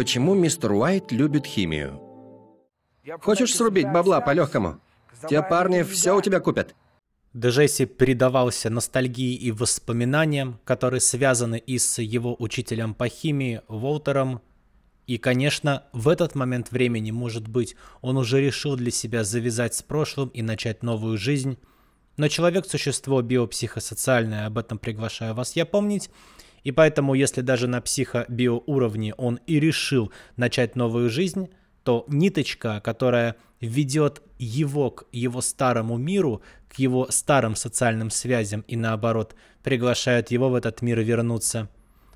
Почему мистер Уайт любит химию? Хочешь срубить бабла по-легкому? Те парни все у тебя купят. Джесси предавался ностальгии и воспоминаниям, которые связаны и с его учителем по химии Волтером. И, конечно, в этот момент времени, может быть, он уже решил для себя завязать с прошлым и начать новую жизнь. Но человек – существо биопсихосоциальное, об этом приглашаю вас я помнить – и поэтому, если даже на психо-био психобиоуровне он и решил начать новую жизнь, то ниточка, которая ведет его к его старому миру, к его старым социальным связям и наоборот, приглашает его в этот мир вернуться.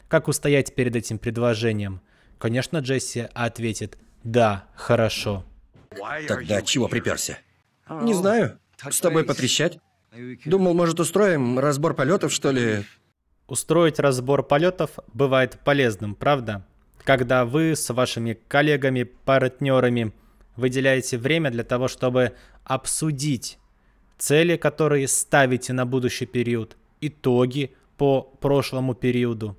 Как устоять перед этим предложением? Конечно, Джесси ответит «Да, хорошо». Тогда чего приперся? Oh, Не знаю. С тобой потрещать? Думал, может, устроим разбор полетов, что ли? Устроить разбор полетов бывает полезным, правда? Когда вы с вашими коллегами, партнерами выделяете время для того, чтобы обсудить цели, которые ставите на будущий период, итоги по прошлому периоду.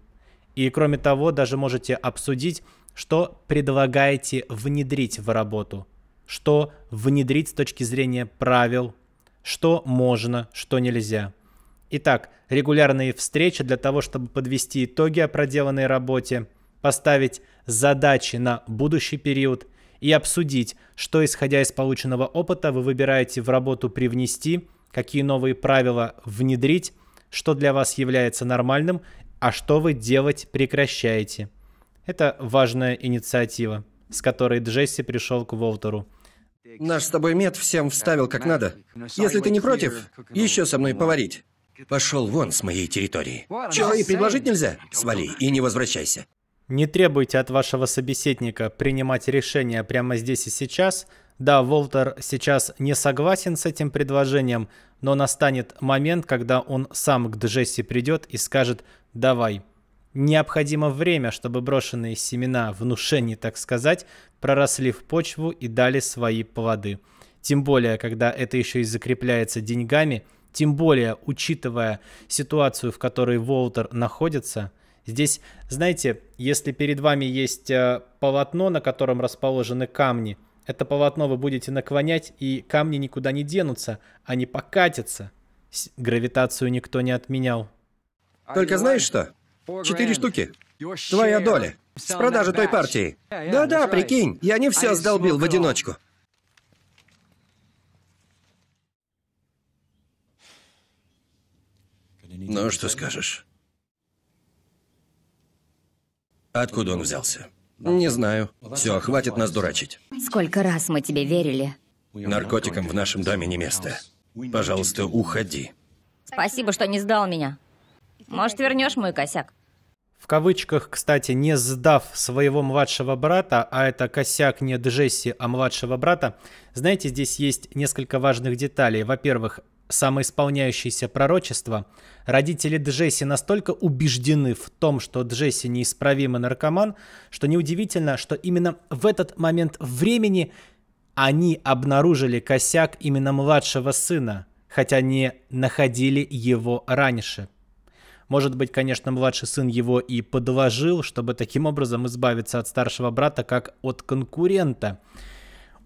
И кроме того, даже можете обсудить, что предлагаете внедрить в работу, что внедрить с точки зрения правил, что можно, что нельзя – Итак, регулярные встречи для того, чтобы подвести итоги о проделанной работе, поставить задачи на будущий период и обсудить, что, исходя из полученного опыта, вы выбираете в работу привнести, какие новые правила внедрить, что для вас является нормальным, а что вы делать прекращаете. Это важная инициатива, с которой Джесси пришел к Волтеру. Наш с тобой мед всем вставил как надо. Если ты не против, еще со мной поварить. Пошел вон с моей территории. Чего и предложить нельзя? Свали и не возвращайся. Не требуйте от вашего собеседника принимать решение прямо здесь и сейчас. Да, Волтер сейчас не согласен с этим предложением, но настанет момент, когда он сам к Джесси придет и скажет «давай». Необходимо время, чтобы брошенные семена внушений, так сказать, проросли в почву и дали свои плоды. Тем более, когда это еще и закрепляется деньгами – тем более, учитывая ситуацию, в которой Волтер находится, здесь, знаете, если перед вами есть э, полотно, на котором расположены камни, это полотно вы будете наклонять, и камни никуда не денутся, они покатятся. Гравитацию никто не отменял. Только знаешь что? Четыре штуки. Твоя доля. С продажи той партии. Да-да, прикинь, я не все а сдолбил в одиночку. Ну, что скажешь? Откуда он взялся? Не знаю. Все, хватит нас дурачить. Сколько раз мы тебе верили? Наркотикам в нашем доме не место. Пожалуйста, уходи. Спасибо, что не сдал меня. Может, вернешь мой косяк? В кавычках, кстати, не сдав своего младшего брата, а это косяк не Джесси, а младшего брата, знаете, здесь есть несколько важных деталей. Во-первых, самоисполняющееся пророчество, родители Джесси настолько убеждены в том, что Джесси неисправимый наркоман, что неудивительно, что именно в этот момент времени они обнаружили косяк именно младшего сына, хотя не находили его раньше. Может быть, конечно, младший сын его и подложил, чтобы таким образом избавиться от старшего брата как от конкурента –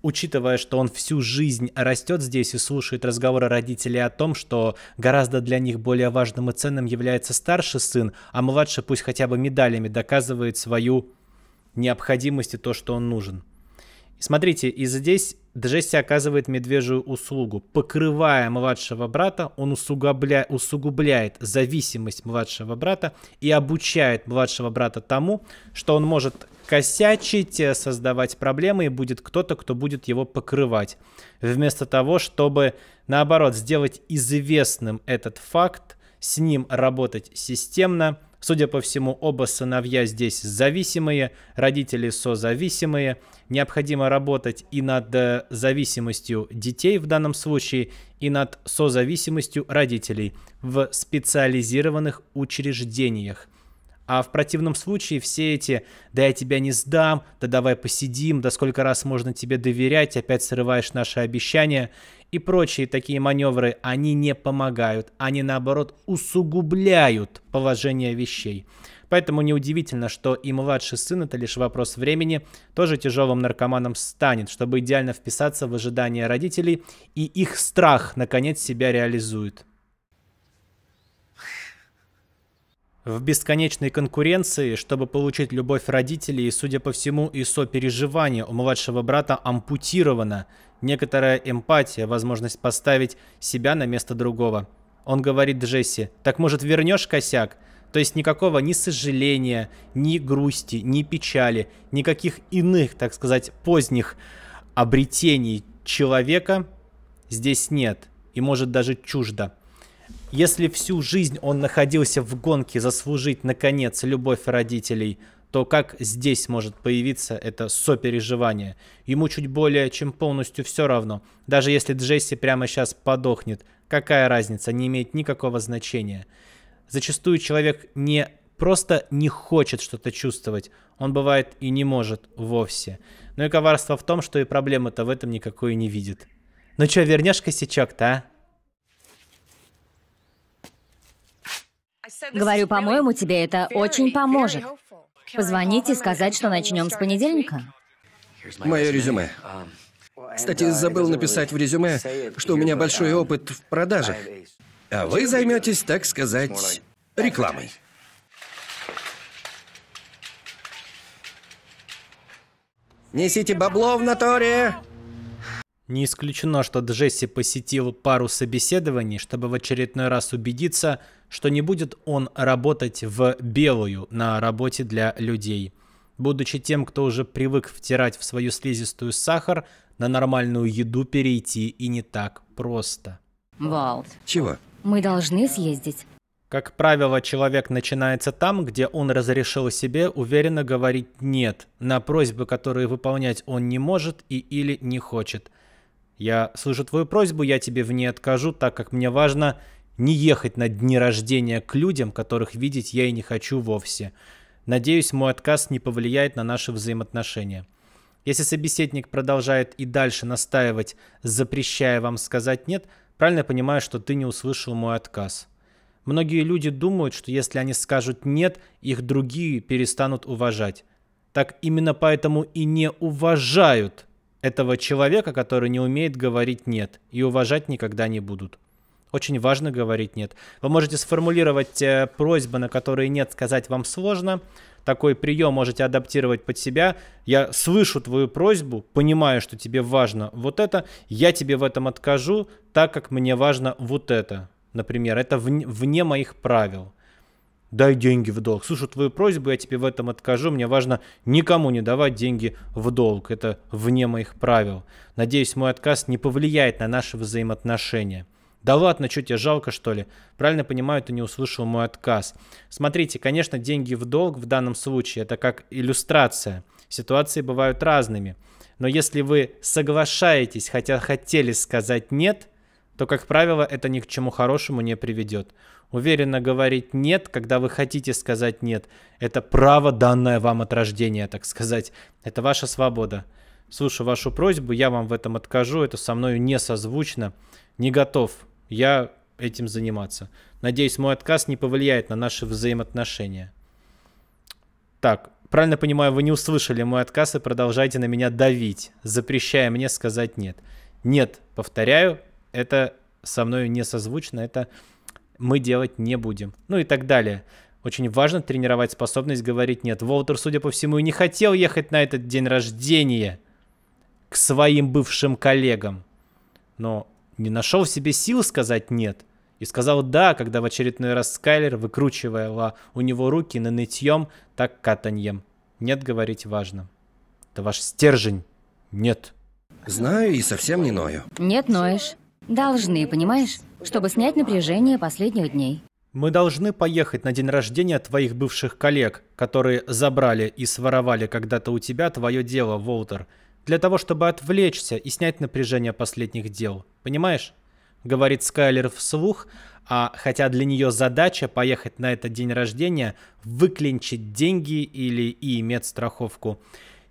учитывая, что он всю жизнь растет здесь и слушает разговоры родителей о том, что гораздо для них более важным и ценным является старший сын, а младший пусть хотя бы медалями доказывает свою необходимость и то, что он нужен смотрите, и здесь Джесси оказывает медвежью услугу. Покрывая младшего брата, он усугубля... усугубляет зависимость младшего брата и обучает младшего брата тому, что он может косячить, э, создавать проблемы, и будет кто-то, кто будет его покрывать. Вместо того, чтобы, наоборот, сделать известным этот факт, с ним работать системно – Судя по всему, оба сыновья здесь зависимые, родители созависимые. Необходимо работать и над э, зависимостью детей в данном случае, и над созависимостью родителей в специализированных учреждениях. А в противном случае все эти «да я тебя не сдам», «да давай посидим», «да сколько раз можно тебе доверять», «опять срываешь наши обещания» и прочие такие маневры, они не помогают, они наоборот усугубляют положение вещей. Поэтому неудивительно, что и младший сын, это лишь вопрос времени, тоже тяжелым наркоманом станет, чтобы идеально вписаться в ожидания родителей, и их страх, наконец, себя реализует. В бесконечной конкуренции, чтобы получить любовь родителей, судя по всему, и сопереживание у младшего брата ампутировано. Некоторая эмпатия, возможность поставить себя на место другого. Он говорит Джесси, так может вернешь косяк? То есть никакого ни сожаления, ни грусти, ни печали, никаких иных, так сказать, поздних обретений человека здесь нет и может даже чуждо. Если всю жизнь он находился в гонке заслужить, наконец, любовь родителей – то как здесь может появиться это сопереживание? Ему чуть более чем полностью все равно. Даже если Джесси прямо сейчас подохнет, какая разница, не имеет никакого значения. Зачастую человек не просто не хочет что-то чувствовать, он бывает и не может вовсе. Но ну и коварство в том, что и проблемы-то в этом никакой не видит. Ну чё, вернешь косячок-то, а? Говорю, по-моему, тебе это очень поможет. Позвонить и сказать, что начнем с понедельника. Мое резюме. Кстати, забыл написать в резюме, что у меня большой опыт в продажах. А вы займетесь, так сказать, рекламой. Несите бабло в наторе! Не исключено, что Джесси посетил пару собеседований, чтобы в очередной раз убедиться, что не будет он работать в белую на работе для людей. Будучи тем, кто уже привык втирать в свою слизистую сахар, на нормальную еду перейти и не так просто. Валт. Чего? Мы должны съездить. Как правило, человек начинается там, где он разрешил себе уверенно говорить «нет» на просьбы, которые выполнять он не может и или не хочет – я слышу твою просьбу, я тебе в ней откажу, так как мне важно не ехать на дни рождения к людям, которых видеть я и не хочу вовсе. Надеюсь, мой отказ не повлияет на наши взаимоотношения. Если собеседник продолжает и дальше настаивать, запрещая вам сказать «нет», правильно я понимаю, что ты не услышал мой отказ. Многие люди думают, что если они скажут «нет», их другие перестанут уважать. Так именно поэтому и не уважают – этого человека, который не умеет говорить «нет», и уважать никогда не будут. Очень важно говорить «нет». Вы можете сформулировать э, просьбы, на которые «нет» сказать вам сложно. Такой прием можете адаптировать под себя. Я слышу твою просьбу, понимаю, что тебе важно вот это. Я тебе в этом откажу, так как мне важно вот это. Например, это вне моих правил дай деньги в долг. Слушай, твою просьбу я тебе в этом откажу. Мне важно никому не давать деньги в долг. Это вне моих правил. Надеюсь, мой отказ не повлияет на наши взаимоотношения. Да ладно, что тебе жалко, что ли? Правильно понимаю, ты не услышал мой отказ. Смотрите, конечно, деньги в долг в данном случае это как иллюстрация. Ситуации бывают разными. Но если вы соглашаетесь, хотя хотели сказать нет – то, как правило, это ни к чему хорошему не приведет. Уверенно говорить «нет», когда вы хотите сказать «нет», это право, данное вам от рождения, так сказать. Это ваша свобода. Слушаю вашу просьбу, я вам в этом откажу, это со мною не созвучно. Не готов я этим заниматься. Надеюсь, мой отказ не повлияет на наши взаимоотношения. Так, правильно понимаю, вы не услышали мой отказ и продолжаете на меня давить, запрещая мне сказать «нет». Нет, повторяю, это со мной не созвучно, это мы делать не будем. Ну и так далее. Очень важно тренировать способность говорить «нет». Волтер, судя по всему, и не хотел ехать на этот день рождения к своим бывшим коллегам. Но не нашел в себе сил сказать «нет». И сказал «да», когда в очередной раз Скайлер, выкручивая у него руки на нытьем, так катаньем. «Нет» говорить важно. Это ваш стержень. «Нет». Знаю и совсем не ною. Нет, ноешь. Должны, понимаешь? Чтобы снять напряжение последних дней. Мы должны поехать на день рождения твоих бывших коллег, которые забрали и своровали когда-то у тебя твое дело, Волтер, для того, чтобы отвлечься и снять напряжение последних дел. Понимаешь? Говорит Скайлер вслух, а хотя для нее задача поехать на этот день рождения, выклинчить деньги или и иметь страховку.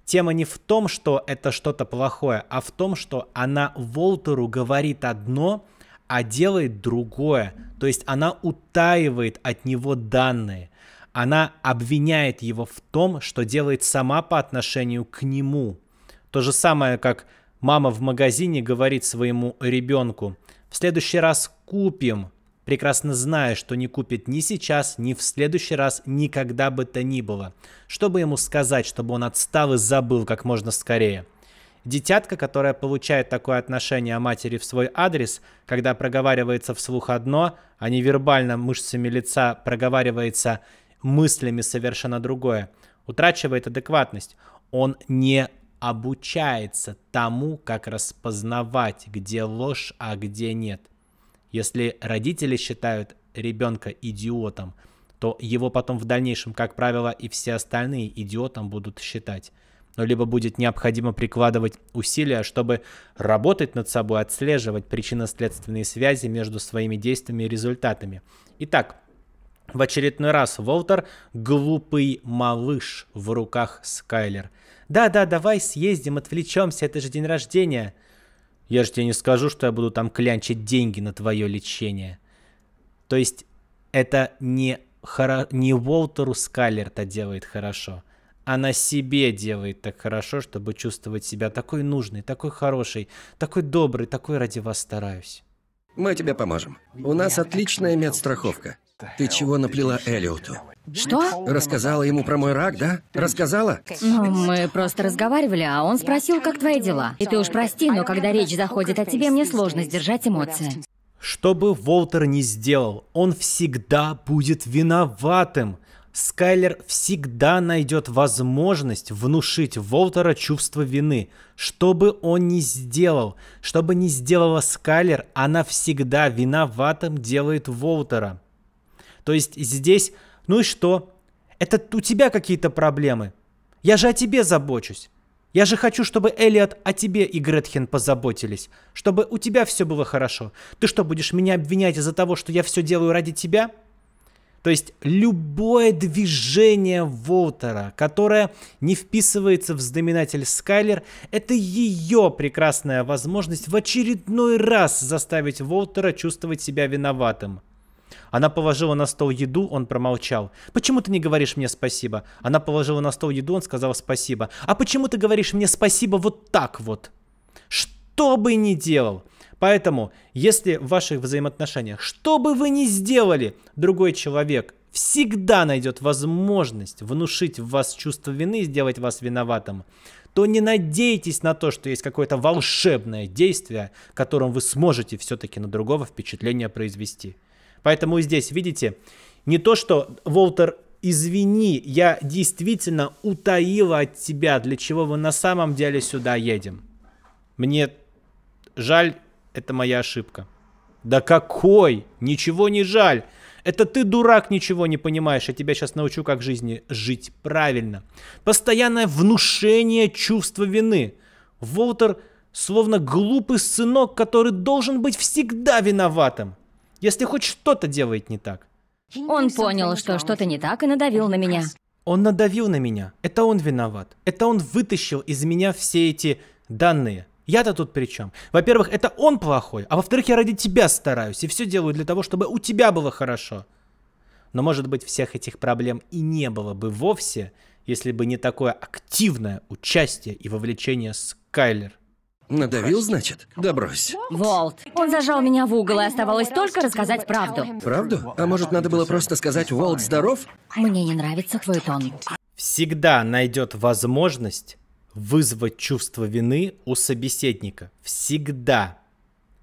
Тема не в том, что это что-то плохое, а в том, что она Волтеру говорит одно, а делает другое. То есть она утаивает от него данные. Она обвиняет его в том, что делает сама по отношению к нему. То же самое, как мама в магазине говорит своему ребенку, в следующий раз купим прекрасно зная, что не купит ни сейчас, ни в следующий раз, никогда бы то ни было. Чтобы ему сказать, чтобы он отстал и забыл как можно скорее. Детятка, которая получает такое отношение о матери в свой адрес, когда проговаривается вслух одно, а невербально мышцами лица проговаривается мыслями совершенно другое, утрачивает адекватность. Он не обучается тому, как распознавать, где ложь, а где нет. Если родители считают ребенка идиотом, то его потом в дальнейшем, как правило, и все остальные идиотом будут считать. Но либо будет необходимо прикладывать усилия, чтобы работать над собой, отслеживать причинно-следственные связи между своими действиями и результатами. Итак, в очередной раз Волтер — глупый малыш в руках Скайлер. «Да-да, давай съездим, отвлечемся, это же день рождения!» Я же тебе не скажу, что я буду там клянчить деньги на твое лечение. То есть это не, хоро... не Уолтеру Скайлер-то делает хорошо. а на себе делает так хорошо, чтобы чувствовать себя такой нужный, такой хороший, такой добрый, такой ради вас стараюсь. Мы тебе поможем. У нас отличная медстраховка. Ты чего наплела Элиоту? Что? Рассказала ему про мой рак, да? Рассказала? Ну, мы просто разговаривали, а он спросил, как твои дела. И ты уж прости, но когда речь заходит о тебе, мне сложно сдержать эмоции. Что бы Волтер ни сделал, он всегда будет виноватым. Скайлер всегда найдет возможность внушить Волтера чувство вины. Что бы он ни сделал, что бы ни сделала Скайлер, она всегда виноватым делает Волтера. То есть здесь, ну и что? Это у тебя какие-то проблемы. Я же о тебе забочусь. Я же хочу, чтобы Элиот о тебе и Гретхен позаботились. Чтобы у тебя все было хорошо. Ты что, будешь меня обвинять из-за того, что я все делаю ради тебя? То есть любое движение Волтера, которое не вписывается в знаменатель Скайлер, это ее прекрасная возможность в очередной раз заставить Волтера чувствовать себя виноватым. Она положила на стол еду, он промолчал. «Почему ты не говоришь мне спасибо?» Она положила на стол еду, он сказал спасибо. «А почему ты говоришь мне спасибо вот так вот?» Что бы ни делал. Поэтому, если в ваших взаимоотношениях, что бы вы ни сделали, другой человек всегда найдет возможность внушить в вас чувство вины и сделать вас виноватым, то не надейтесь на то, что есть какое-то волшебное действие, которым вы сможете все-таки на другого впечатление произвести. Поэтому здесь, видите, не то, что Волтер извини, я действительно утаила от тебя, для чего мы на самом деле сюда едем. Мне жаль, это моя ошибка. Да какой? Ничего не жаль. Это ты, дурак, ничего не понимаешь. Я тебя сейчас научу, как жизни жить правильно. Постоянное внушение чувства вины. Волтер словно глупый сынок, который должен быть всегда виноватым. Если хоть что-то делает не так. Он понял, что что-то не так и надавил на меня. Он надавил на меня. Это он виноват. Это он вытащил из меня все эти данные. Я-то тут при чем? Во-первых, это он плохой, а во-вторых, я ради тебя стараюсь и все делаю для того, чтобы у тебя было хорошо. Но, может быть, всех этих проблем и не было бы вовсе, если бы не такое активное участие и вовлечение Скайлер. Надавил, значит? Да брось. Волт, он зажал меня в угол, и оставалось только рассказать правду. Правду? А может, надо было просто сказать «Волт, здоров»? Мне не нравится твой тон. Всегда найдет возможность вызвать чувство вины у собеседника. Всегда.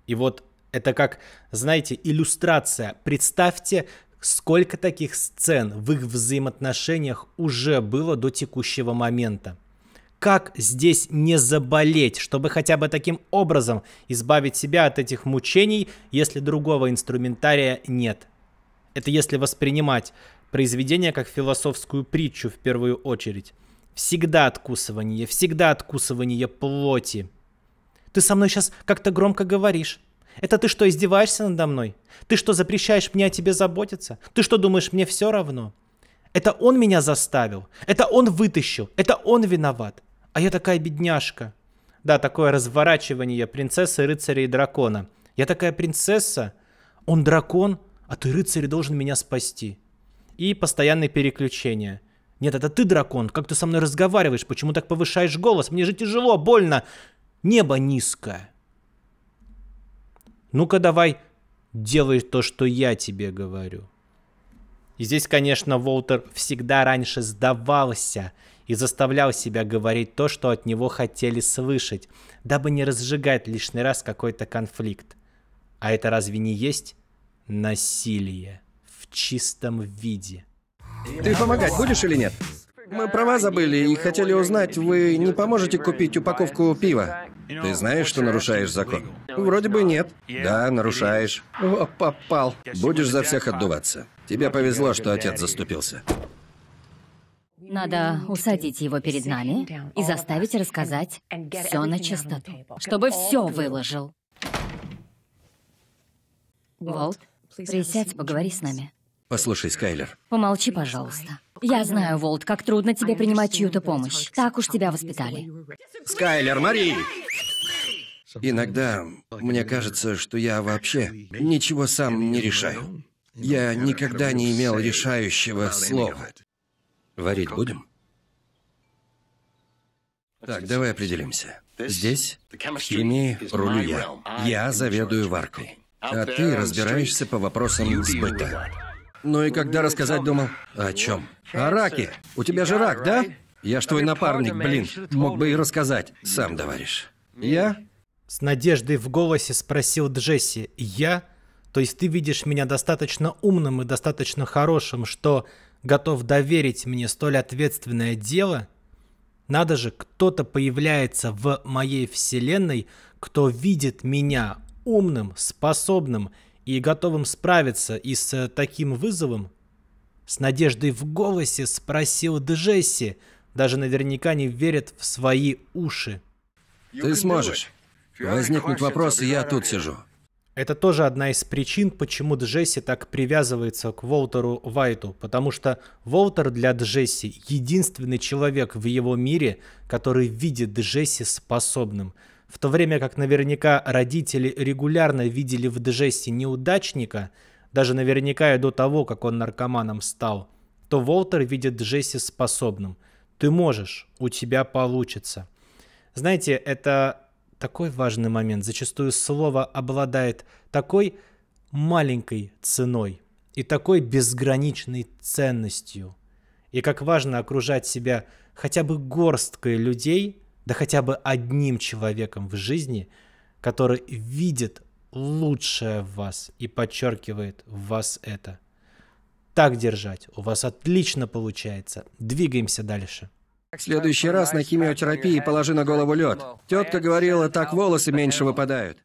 И вот это как, знаете, иллюстрация. Представьте, сколько таких сцен в их взаимоотношениях уже было до текущего момента как здесь не заболеть, чтобы хотя бы таким образом избавить себя от этих мучений, если другого инструментария нет? Это если воспринимать произведение как философскую притчу в первую очередь. Всегда откусывание, всегда откусывание плоти. Ты со мной сейчас как-то громко говоришь. Это ты что, издеваешься надо мной? Ты что, запрещаешь мне о тебе заботиться? Ты что, думаешь, мне все равно? Это он меня заставил. Это он вытащил. Это он виноват. А я такая бедняжка. Да, такое разворачивание принцессы, рыцаря и дракона. Я такая принцесса, он дракон, а ты рыцарь должен меня спасти. И постоянные переключения. Нет, это ты дракон, как ты со мной разговариваешь, почему так повышаешь голос, мне же тяжело, больно, небо низкое. Ну-ка давай, делай то, что я тебе говорю. И здесь, конечно, Волтер всегда раньше сдавался и заставлял себя говорить то, что от него хотели слышать, дабы не разжигать лишний раз какой-то конфликт. А это разве не есть насилие в чистом виде? Ты помогать будешь или нет? Мы права забыли и хотели узнать, вы не поможете купить упаковку пива? Ты знаешь, что нарушаешь закон? Вроде бы нет. Да, нарушаешь. О, попал. Будешь за всех отдуваться. Тебе повезло, что отец заступился. Надо усадить его перед нами и заставить рассказать все на чистоту, чтобы все выложил. Волт, присядь, поговори с нами. Послушай, Скайлер. Помолчи, пожалуйста. Я знаю, Волт, как трудно тебе принимать чью-то помощь. Так уж тебя воспитали. Скайлер, Мари! Иногда мне кажется, что я вообще ничего сам не решаю. Я никогда не имел решающего слова. Варить будем? Так, давай определимся. Здесь, в химии, рулю я. Я заведую варкой. А ты разбираешься по вопросам сбыта. Ну и когда рассказать думал? О чем? О раке. У тебя же рак, да? Я ж твой напарник, блин. Мог бы и рассказать. Сам доваришь. Я? С надеждой в голосе спросил Джесси. Я? То есть ты видишь меня достаточно умным и достаточно хорошим, что готов доверить мне столь ответственное дело? Надо же, кто-то появляется в моей вселенной, кто видит меня умным, способным и готовым справиться и с таким вызовом? С надеждой в голосе спросил Джесси, даже наверняка не верит в свои уши. Ты сможешь. Возникнут вопросы, я тут сижу. Это тоже одна из причин, почему Джесси так привязывается к Волтеру Вайту, потому что Волтер для Джесси единственный человек в его мире, который видит Джесси способным. В то время как наверняка родители регулярно видели в Джесси неудачника, даже наверняка и до того, как он наркоманом стал, то Волтер видит Джесси способным. Ты можешь, у тебя получится. Знаете, это такой важный момент. Зачастую слово обладает такой маленькой ценой и такой безграничной ценностью. И как важно окружать себя хотя бы горсткой людей, да хотя бы одним человеком в жизни, который видит лучшее в вас и подчеркивает в вас это. Так держать, у вас отлично получается. Двигаемся дальше. В следующий раз на химиотерапии положи на голову лед. Тетка говорила, так волосы меньше выпадают.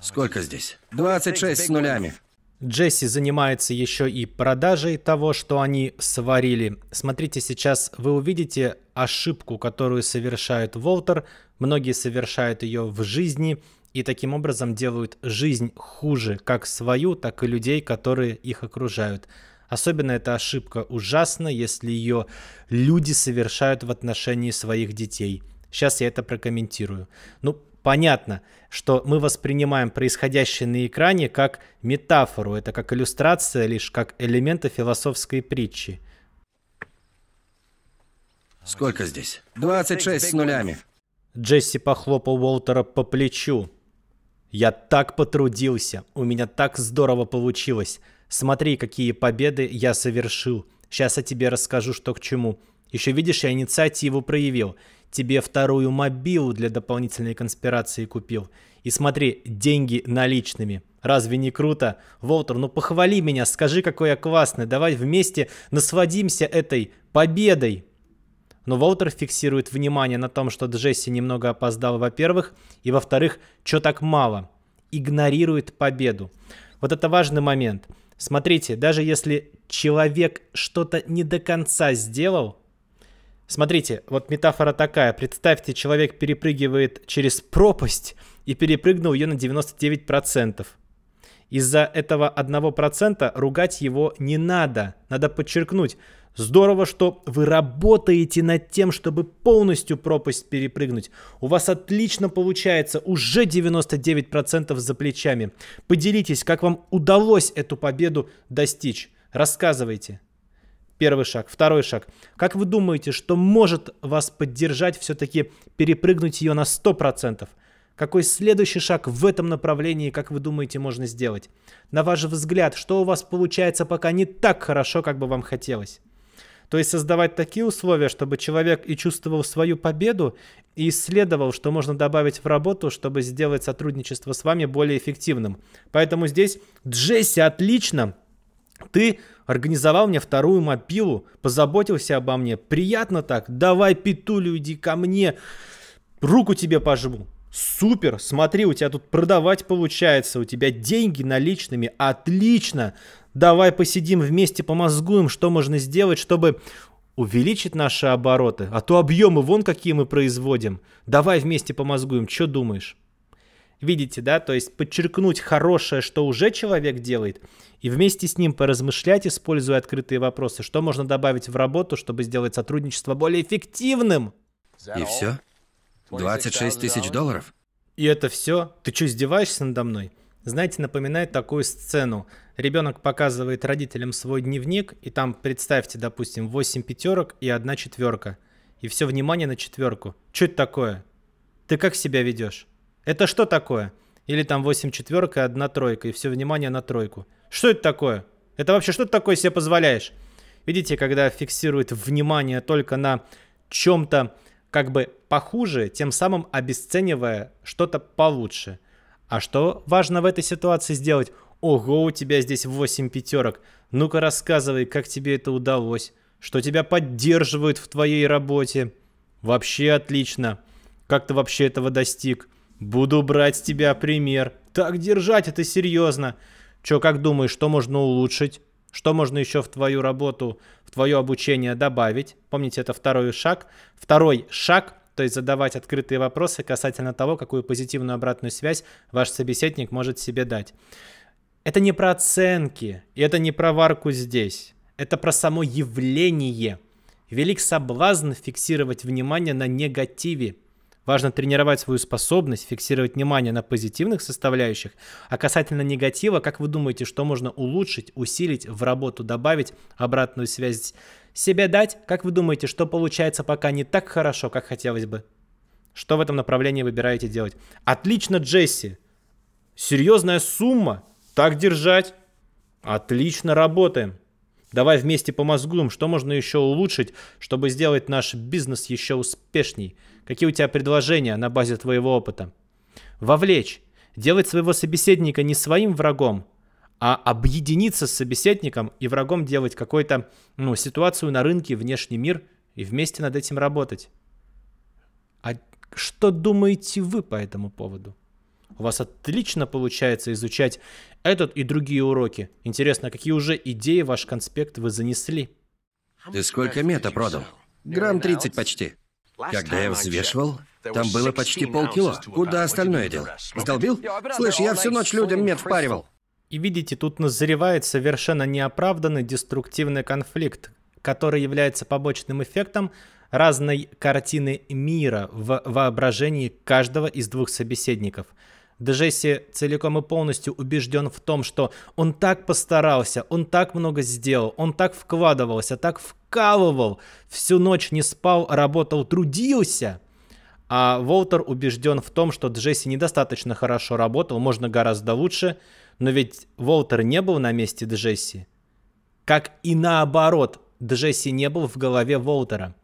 Сколько здесь? 26 с нулями. Джесси занимается еще и продажей того, что они сварили. Смотрите, сейчас вы увидите ошибку, которую совершает Волтер. Многие совершают ее в жизни и таким образом делают жизнь хуже, как свою, так и людей, которые их окружают. Особенно эта ошибка ужасна, если ее люди совершают в отношении своих детей. Сейчас я это прокомментирую. Ну, понятно, что мы воспринимаем происходящее на экране как метафору, это как иллюстрация, лишь как элемента философской притчи. Сколько здесь? 26 с нулями. Джесси похлопал Уолтера по плечу. «Я так потрудился, у меня так здорово получилось. Смотри, какие победы я совершил. Сейчас я тебе расскажу, что к чему. Еще видишь, я инициативу проявил. Тебе вторую мобилу для дополнительной конспирации купил. И смотри, деньги наличными. Разве не круто? Волтер, ну похвали меня, скажи, какой я классный. Давай вместе насладимся этой победой. Но Волтер фиксирует внимание на том, что Джесси немного опоздал, во-первых, и во-вторых, что так мало. Игнорирует победу. Вот это важный момент – Смотрите, даже если человек что-то не до конца сделал, смотрите, вот метафора такая. Представьте, человек перепрыгивает через пропасть и перепрыгнул ее на 99%. Из-за этого 1% ругать его не надо. Надо подчеркнуть – Здорово, что вы работаете над тем, чтобы полностью пропасть перепрыгнуть. У вас отлично получается, уже 99% за плечами. Поделитесь, как вам удалось эту победу достичь. Рассказывайте. Первый шаг. Второй шаг. Как вы думаете, что может вас поддержать все-таки перепрыгнуть ее на 100%? Какой следующий шаг в этом направлении, как вы думаете, можно сделать? На ваш взгляд, что у вас получается пока не так хорошо, как бы вам хотелось? То есть создавать такие условия, чтобы человек и чувствовал свою победу, и исследовал, что можно добавить в работу, чтобы сделать сотрудничество с вами более эффективным. Поэтому здесь Джесси отлично. Ты организовал мне вторую мобилу, позаботился обо мне. Приятно так. Давай, Петулю, иди ко мне. Руку тебе пожму. Супер, смотри, у тебя тут продавать получается, у тебя деньги наличными, отлично. Давай посидим вместе, помозгуем, что можно сделать, чтобы увеличить наши обороты. А то объемы вон какие мы производим. Давай вместе помозгуем, что думаешь? Видите, да? То есть подчеркнуть хорошее, что уже человек делает, и вместе с ним поразмышлять, используя открытые вопросы, что можно добавить в работу, чтобы сделать сотрудничество более эффективным. И все? 26 тысяч долларов? И это все? Ты что, издеваешься надо мной? знаете, напоминает такую сцену. Ребенок показывает родителям свой дневник, и там, представьте, допустим, 8 пятерок и одна четверка. И все внимание на четверку. Что это такое? Ты как себя ведешь? Это что такое? Или там 8 четверок и одна тройка, и все внимание на тройку. Что это такое? Это вообще что ты такое себе позволяешь? Видите, когда фиксирует внимание только на чем-то как бы похуже, тем самым обесценивая что-то получше – а что важно в этой ситуации сделать? Ого, у тебя здесь 8 пятерок. Ну-ка рассказывай, как тебе это удалось. Что тебя поддерживают в твоей работе. Вообще отлично. Как ты вообще этого достиг? Буду брать с тебя пример. Так держать, это серьезно. Че, как думаешь, что можно улучшить? Что можно еще в твою работу, в твое обучение добавить? Помните, это второй шаг. Второй шаг то есть задавать открытые вопросы касательно того, какую позитивную обратную связь ваш собеседник может себе дать. Это не про оценки, и это не про варку здесь. Это про само явление. Велик соблазн фиксировать внимание на негативе, Важно тренировать свою способность фиксировать внимание на позитивных составляющих, а касательно негатива, как вы думаете, что можно улучшить, усилить, в работу добавить, обратную связь себе дать? Как вы думаете, что получается пока не так хорошо, как хотелось бы? Что в этом направлении выбираете делать? Отлично, Джесси! Серьезная сумма? Так держать! Отлично работаем! Давай вместе по помозгуем, что можно еще улучшить, чтобы сделать наш бизнес еще успешней. Какие у тебя предложения на базе твоего опыта? Вовлечь. Делать своего собеседника не своим врагом, а объединиться с собеседником и врагом делать какую-то ну, ситуацию на рынке, внешний мир и вместе над этим работать. А что думаете вы по этому поводу? У вас отлично получается изучать этот и другие уроки. Интересно, какие уже идеи ваш конспект вы занесли? Ты сколько мета продал? Грамм 30 почти. Когда я взвешивал, там было почти полкило. Куда остальное дел? Сдолбил? Слышь, я всю ночь людям мед впаривал. И видите, тут назревает совершенно неоправданный деструктивный конфликт, который является побочным эффектом разной картины мира в воображении каждого из двух собеседников – Джесси целиком и полностью убежден в том, что он так постарался, он так много сделал, он так вкладывался, так вкалывал, всю ночь не спал, работал, трудился. А Волтер убежден в том, что Джесси недостаточно хорошо работал, можно гораздо лучше, но ведь Волтер не был на месте Джесси. Как и наоборот, Джесси не был в голове Волтера.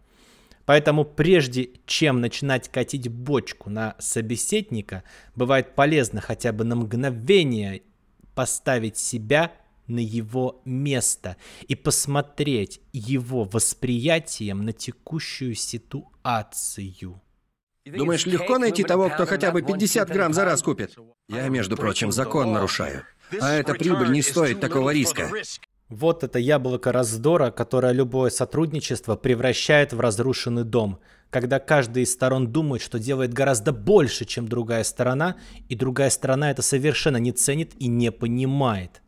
Поэтому прежде чем начинать катить бочку на собеседника, бывает полезно хотя бы на мгновение поставить себя на его место и посмотреть его восприятием на текущую ситуацию. Думаешь, легко найти того, кто хотя бы 50 грамм за раз купит? Я, между прочим, закон нарушаю. А эта прибыль не стоит такого риска. Вот это яблоко раздора, которое любое сотрудничество превращает в разрушенный дом, когда каждая из сторон думает, что делает гораздо больше, чем другая сторона, и другая сторона это совершенно не ценит и не понимает.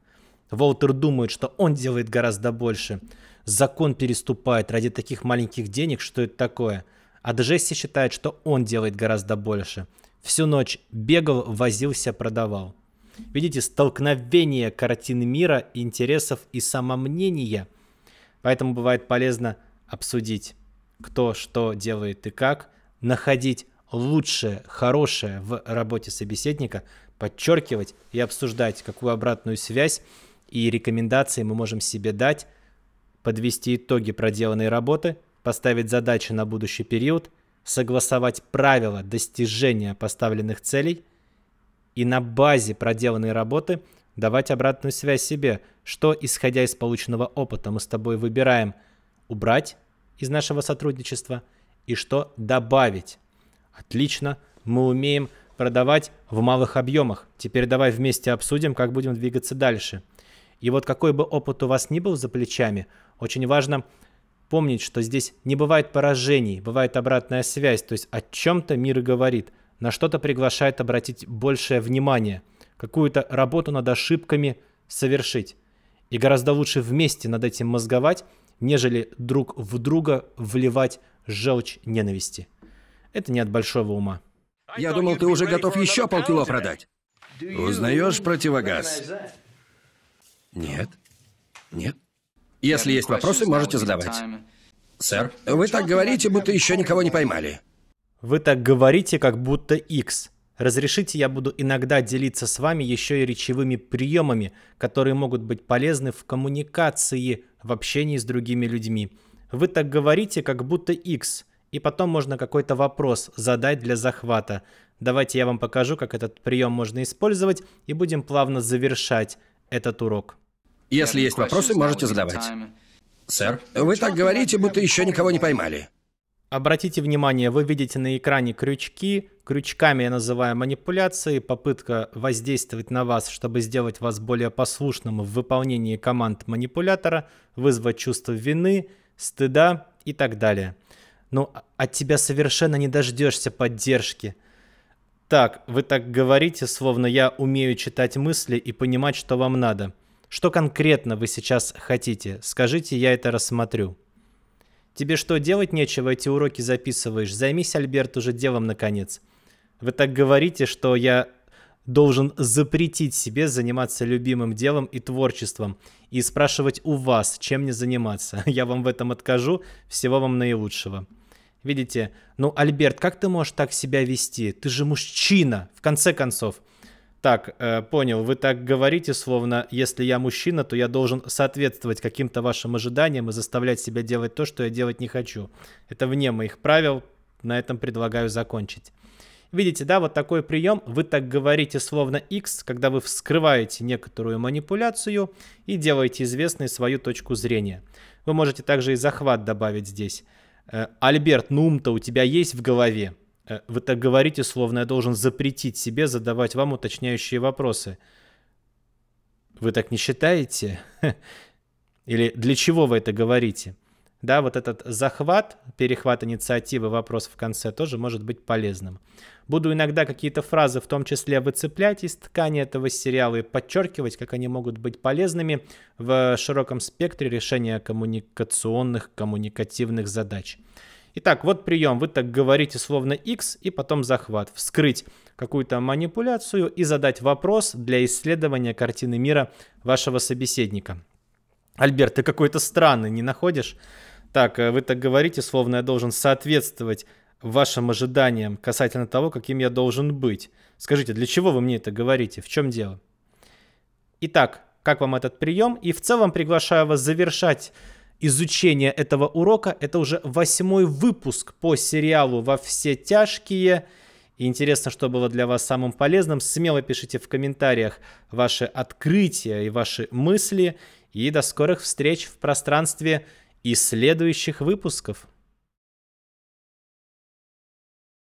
Волтер думает, что он делает гораздо больше. Закон переступает ради таких маленьких денег, что это такое. А Джесси считает, что он делает гораздо больше. Всю ночь бегал, возился, продавал видите, столкновение картин мира, интересов и самомнения. Поэтому бывает полезно обсудить, кто что делает и как, находить лучшее, хорошее в работе собеседника, подчеркивать и обсуждать, какую обратную связь и рекомендации мы можем себе дать, подвести итоги проделанной работы, поставить задачи на будущий период, согласовать правила достижения поставленных целей и на базе проделанной работы давать обратную связь себе, что, исходя из полученного опыта, мы с тобой выбираем убрать из нашего сотрудничества и что добавить. Отлично, мы умеем продавать в малых объемах. Теперь давай вместе обсудим, как будем двигаться дальше. И вот какой бы опыт у вас ни был за плечами, очень важно помнить, что здесь не бывает поражений, бывает обратная связь, то есть о чем-то мир говорит – на что-то приглашает обратить большее внимание, какую-то работу над ошибками совершить. И гораздо лучше вместе над этим мозговать, нежели друг в друга вливать желчь ненависти. Это не от большого ума. Я думал, ты уже готов еще полкило продать. Узнаешь противогаз? Нет. Нет. Если есть вопросы, можете задавать. Сэр, вы так говорите, будто еще никого не поймали. Вы так говорите, как будто X. Разрешите, я буду иногда делиться с вами еще и речевыми приемами, которые могут быть полезны в коммуникации, в общении с другими людьми. Вы так говорите, как будто X. И потом можно какой-то вопрос задать для захвата. Давайте я вам покажу, как этот прием можно использовать, и будем плавно завершать этот урок. Если есть вопросы, можете задавать. Сэр, вы так говорите, будто еще никого не поймали. Обратите внимание, вы видите на экране крючки. Крючками я называю манипуляции, попытка воздействовать на вас, чтобы сделать вас более послушным в выполнении команд манипулятора, вызвать чувство вины, стыда и так далее. Но ну, а, от тебя совершенно не дождешься поддержки. Так, вы так говорите, словно я умею читать мысли и понимать, что вам надо. Что конкретно вы сейчас хотите? Скажите, я это рассмотрю. Тебе что, делать нечего, эти уроки записываешь? Займись, Альберт, уже делом, наконец. Вы так говорите, что я должен запретить себе заниматься любимым делом и творчеством и спрашивать у вас, чем мне заниматься. Я вам в этом откажу. Всего вам наилучшего. Видите? Ну, Альберт, как ты можешь так себя вести? Ты же мужчина, в конце концов так, э, понял, вы так говорите, словно если я мужчина, то я должен соответствовать каким-то вашим ожиданиям и заставлять себя делать то, что я делать не хочу. Это вне моих правил, на этом предлагаю закончить. Видите, да, вот такой прием. Вы так говорите словно X, когда вы вскрываете некоторую манипуляцию и делаете известной свою точку зрения. Вы можете также и захват добавить здесь. «Э, Альберт, ну ум-то у тебя есть в голове? Э, вы так говорите, словно я должен запретить себе задавать вам уточняющие вопросы. Вы так не считаете? Или для чего вы это говорите? Да, вот этот захват, перехват инициативы, вопрос в конце тоже может быть полезным. Буду иногда какие-то фразы, в том числе, выцеплять из ткани этого сериала и подчеркивать, как они могут быть полезными в широком спектре решения коммуникационных, коммуникативных задач. Итак, вот прием. Вы так говорите словно X и потом захват. Вскрыть какую-то манипуляцию и задать вопрос для исследования картины мира вашего собеседника. Альберт, ты какой-то странный, не находишь? Так, э, вы так говорите, словно я должен соответствовать вашим ожиданиям касательно того, каким я должен быть. Скажите, для чего вы мне это говорите? В чем дело? Итак, как вам этот прием? И в целом приглашаю вас завершать изучения этого урока. Это уже восьмой выпуск по сериалу «Во все тяжкие». интересно, что было для вас самым полезным. Смело пишите в комментариях ваши открытия и ваши мысли. И до скорых встреч в пространстве и следующих выпусков.